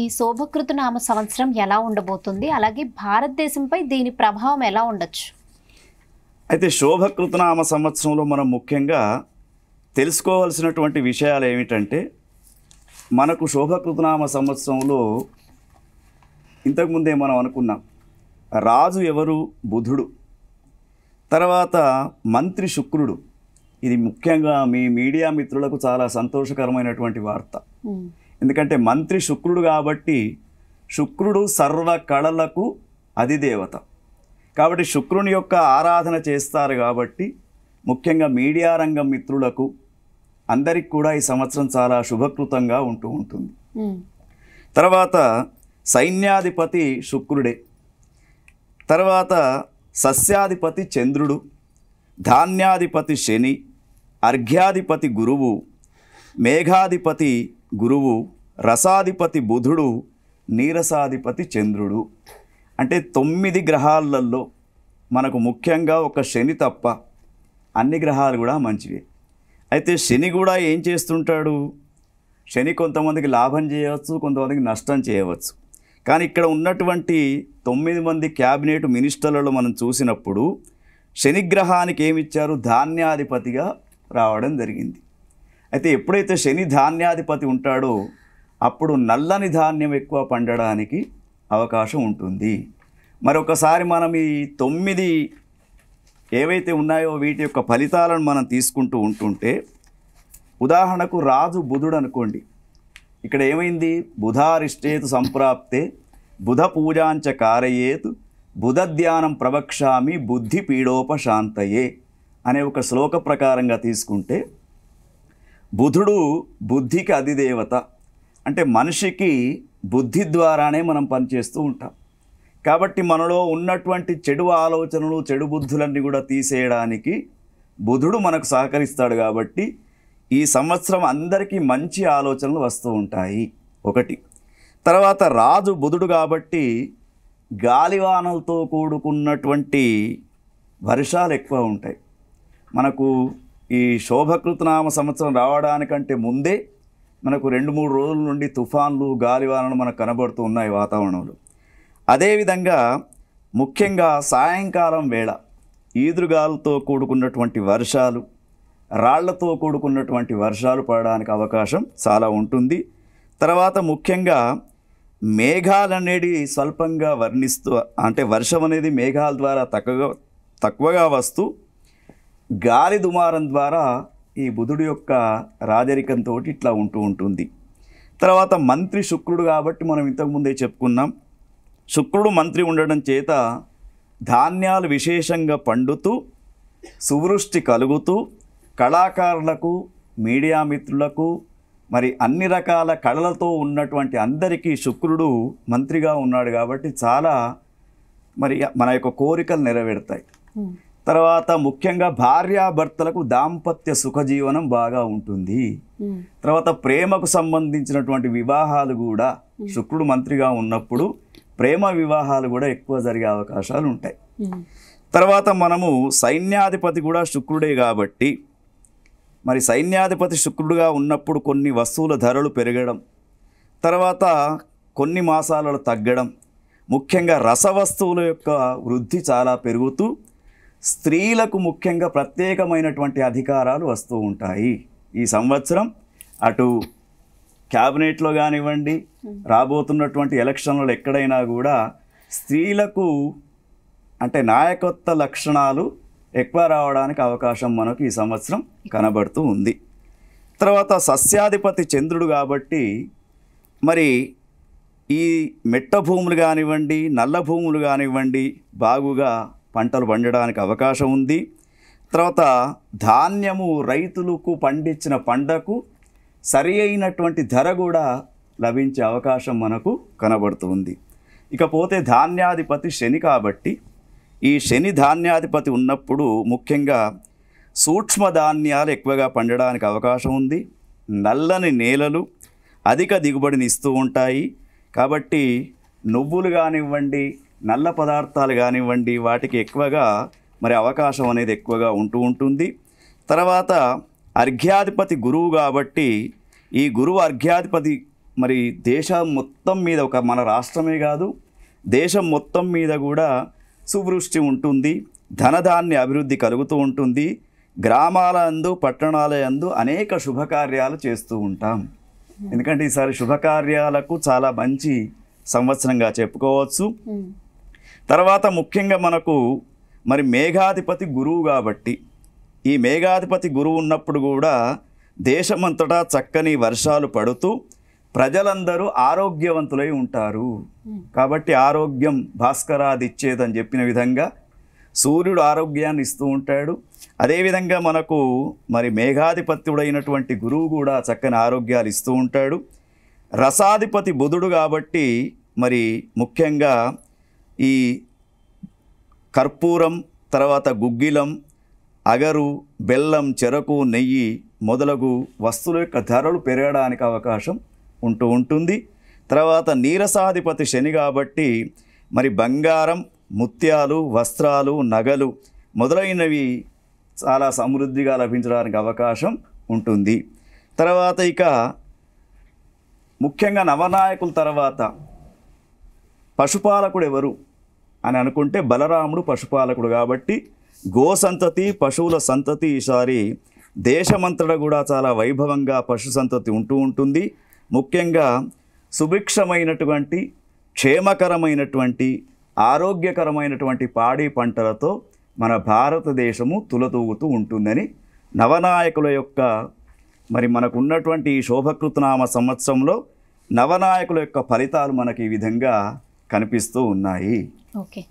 ఈ శోభకృత నామ సంవత్సరం ఎలా ఉండబోతుంది అలాగే భారతదేశంపై దీని ప్రభావం ఎలా ఉండొచ్చు అయితే శోభకృతనామ సంవత్సరంలో మనం ముఖ్యంగా తెలుసుకోవాల్సినటువంటి విషయాలు ఏమిటంటే మనకు శోభకృతనామ సంవత్సరంలో ఇంతకుముందే మనం అనుకున్నాం రాజు ఎవరు బుధుడు తర్వాత మంత్రి శుక్రుడు ఇది ముఖ్యంగా మీ మీడియా మిత్రులకు చాలా సంతోషకరమైనటువంటి వార్త ఎందుకంటే మంత్రి శుక్రుడు కాబట్టి శుక్రుడు సర్వ కళలకు అధిదేవత కాబట్టి శుక్రుని యొక్క ఆరాధన చేస్తారు కాబట్టి ముఖ్యంగా మీడియా రంగం మిత్రులకు అందరికి కూడా ఈ సంవత్సరం చాలా శుభకృతంగా ఉంటూ ఉంటుంది తర్వాత సైన్యాధిపతి శుక్రుడే తర్వాత సస్యాధిపతి చంద్రుడు ధాన్యాధిపతి శని అర్ఘ్యాధిపతి గురువు మేఘాధిపతి గురువు రసాధిపతి బుధుడు నీరసాధిపతి చంద్రుడు అంటే తొమ్మిది గ్రహాలలో మనకు ముఖ్యంగా ఒక శని తప్ప అన్ని గ్రహాలు కూడా మంచివే అయితే శని కూడా ఏం చేస్తుంటాడు శని కొంతమందికి లాభం చేయవచ్చు కొంతమందికి నష్టం చేయవచ్చు కానీ ఇక్కడ ఉన్నటువంటి తొమ్మిది మంది క్యాబినెట్ మినిస్టర్లలో మనం చూసినప్పుడు శనిగ్రహానికి ఏమిచ్చారు ధాన్యాధిపతిగా రావడం జరిగింది అయితే ఎప్పుడైతే శని ధాన్యాధిపతి ఉంటాడో అప్పుడు నల్లని ధాన్యం ఎక్కువ పండడానికి అవకాశం ఉంటుంది మరొకసారి మనం ఈ తొమ్మిది ఏవైతే ఉన్నాయో వీటి యొక్క ఫలితాలను మనం తీసుకుంటూ ఉంటుంటే ఉదాహరణకు రాజు బుధుడు అనుకోండి ఇక్కడ ఏమైంది బుధారిష్టేతు సంప్రాప్తే బుధ పూజాంచ కారయేత్ బుధ ధ్యానం ప్రవక్షామి బుద్ధి పీడోపశాంతయే అనే ఒక శ్లోక ప్రకారంగా తీసుకుంటే బుధుడు బుద్ధికి అధిదేవత అంటే మనిషికి బుద్ధి ద్వారానే మనం పనిచేస్తూ ఉంటాం కాబట్టి మనలో ఉన్నటువంటి చెడు ఆలోచనలు చెడు బుద్ధులన్నీ కూడా తీసేయడానికి బుధుడు మనకు సహకరిస్తాడు కాబట్టి ఈ సంవత్సరం అందరికీ మంచి ఆలోచనలు వస్తూ ఉంటాయి ఒకటి తర్వాత రాజు బుధుడు కాబట్టి గాలివానలతో కూడుకున్నటువంటి వర్షాలు ఎక్కువ ఉంటాయి మనకు ఈ శోభకృతనామ సంవత్సరం రావడానికంటే ముందే మనకు రెండు మూడు రోజుల నుండి తుఫాన్లు గాలివానలు మనకు కనబడుతూ ఉన్నాయి వాతావరణంలో అదేవిధంగా ముఖ్యంగా సాయంకాలం వేళ ఈదురుగాలతో కూడుకున్నటువంటి వర్షాలు రాళ్లతో కూడుకున్నటువంటి వర్షాలు పడడానికి అవకాశం చాలా ఉంటుంది తర్వాత ముఖ్యంగా మేఘాలు స్వల్పంగా వర్ణిస్తూ అంటే వర్షం అనేది మేఘాల ద్వారా తక్కువగా తక్కువగా వస్తూ గాలి దుమారం ద్వారా ఈ బుధుడు యొక్క రాజరికంతో ఇట్లా ఉంటూ ఉంటుంది తర్వాత మంత్రి శుక్రుడు కాబట్టి మనం ఇంతకుముందే చెప్పుకున్నాం శుక్రుడు మంత్రి ఉండడం చేత ధాన్యాలు విశేషంగా పండుతూ సువృష్టి కలుగుతూ కళాకారులకు మీడియా మిత్రులకు మరి అన్ని రకాల కళలతో ఉన్నటువంటి అందరికీ శుక్రుడు మంత్రిగా ఉన్నాడు కాబట్టి చాలా మరి మన యొక్క కోరికలు నెరవేరుతాయి తర్వాత ముఖ్యంగా భార్యాభర్తలకు దాంపత్య సుఖజీవనం బాగా ఉంటుంది తర్వాత ప్రేమకు సంబంధించినటువంటి వివాహాలు కూడా శుక్రుడు మంత్రిగా ఉన్నప్పుడు ప్రేమ వివాహాలు కూడా ఎక్కువ జరిగే అవకాశాలు ఉంటాయి తర్వాత మనము సైన్యాధిపతి కూడా శుక్రుడే కాబట్టి మరి సైన్యాధిపతి శుక్రుడుగా ఉన్నప్పుడు కొన్ని వస్తువుల ధరలు పెరగడం తర్వాత కొన్ని మాసాలలో తగ్గడం ముఖ్యంగా రసవస్తువుల యొక్క వృద్ధి చాలా పెరుగుతూ స్త్రీలకు ముఖ్యంగా ప్రత్యేకమైనటువంటి అధికారాలు వస్తూ ఉంటాయి ఈ సంవత్సరం అటు క్యాబినెట్లో కానివ్వండి రాబోతున్నటువంటి ఎలక్షన్లలో ఎక్కడైనా కూడా స్త్రీలకు అంటే నాయకత్వ లక్షణాలు ఎక్కువ రావడానికి అవకాశం మనకు ఈ సంవత్సరం కనబడుతూ ఉంది తర్వాత సస్యాధిపతి చంద్రుడు కాబట్టి మరి ఈ మెట్ట భూములు కానివ్వండి నల్ల భూములు కానివ్వండి బాగుగా పంటలు పండడానికి అవకాశం ఉంది తర్వాత ధాన్యము రైతులకు పండించిన పంటకు సరి అయినటువంటి ధర కూడా లభించే అవకాశం మనకు కనబడుతుంది ఇకపోతే ధాన్యాధిపతి శని కాబట్టి ఈ శని ధాన్యాధిపతి ఉన్నప్పుడు ముఖ్యంగా సూక్ష్మ ధాన్యాలు ఎక్కువగా పండడానికి అవకాశం ఉంది నల్లని నేలలు అధిక దిగుబడిని ఇస్తూ ఉంటాయి కాబట్టి నువ్వులు కానివ్వండి నల్ల పదార్థాలు కానివ్వండి వాటికి ఎక్కువగా మరి అవకాశం అనేది ఎక్కువగా ఉంటూ ఉంటుంది తర్వాత అర్ఘ్యాధిపతి గురువు కాబట్టి ఈ గురువు అర్ఘ్యాధిపతి మరి దేశం మొత్తం మీద ఒక మన రాష్ట్రమే కాదు దేశం మొత్తం మీద కూడా సువృష్టి ఉంటుంది ధనధాన్య అభివృద్ధి కలుగుతూ ఉంటుంది గ్రామాల అందు పట్టణాల అందు అనేక శుభకార్యాలు చేస్తూ ఉంటాం ఎందుకంటే ఈసారి శుభకార్యాలకు చాలా మంచి సంవత్సరంగా చెప్పుకోవచ్చు తర్వాత ముఖ్యంగా మనకు మరి మేఘాధిపతి గురువు కాబట్టి ఈ మేఘాధిపతి గురువు ఉన్నప్పుడు కూడా దేశమంతటా చక్కని వర్షాలు పడుతూ ప్రజలందరూ ఆరోగ్యవంతులై ఉంటారు కాబట్టి ఆరోగ్యం భాస్కరాది ఇచ్చేదని చెప్పిన విధంగా సూర్యుడు ఆరోగ్యాన్ని ఇస్తూ ఉంటాడు అదేవిధంగా మనకు మరి మేఘాధిపత్యుడైనటువంటి గురువు కూడా చక్కని ఆరోగ్యాలు ఇస్తూ ఉంటాడు రసాధిపతి బుధుడు కాబట్టి మరి ముఖ్యంగా ఈ కర్పూరం తర్వాత గుగ్గిలం అగరు బెల్లం చెరకు నెయ్యి మొదలగు వస్తువుల యొక్క ధరలు పెరగడానికి అవకాశం ఉంటూ ఉంటుంది తర్వాత నీరసాధిపతి శని కాబట్టి మరి బంగారం ముత్యాలు వస్త్రాలు నగలు మొదలైనవి చాలా సమృద్ధిగా లభించడానికి అవకాశం ఉంటుంది తర్వాత ఇక ముఖ్యంగా నవనాయకుల తర్వాత పశుపాలకుడు ఎవరు అని అనుకుంటే బలరాముడు పశుపాలకుడు కాబట్టి గో సంతతి పశువుల సంతతి ఈసారి దేశమంతట కూడా చాలా వైభవంగా పశు సంతతి ఉంటూ ఉంటుంది ముఖ్యంగా సుభిక్షమైనటువంటి క్షేమకరమైనటువంటి ఆరోగ్యకరమైనటువంటి పాడి పంటలతో మన భారతదేశము తులతూగుతూ ఉంటుందని నవనాయకుల యొక్క మరి మనకున్నటువంటి ఈ శోభకృతనామ సంవత్సరంలో నవనాయకుల యొక్క ఫలితాలు మనకి ఈ విధంగా కనిపిస్తూ ఉన్నాయి ఓకే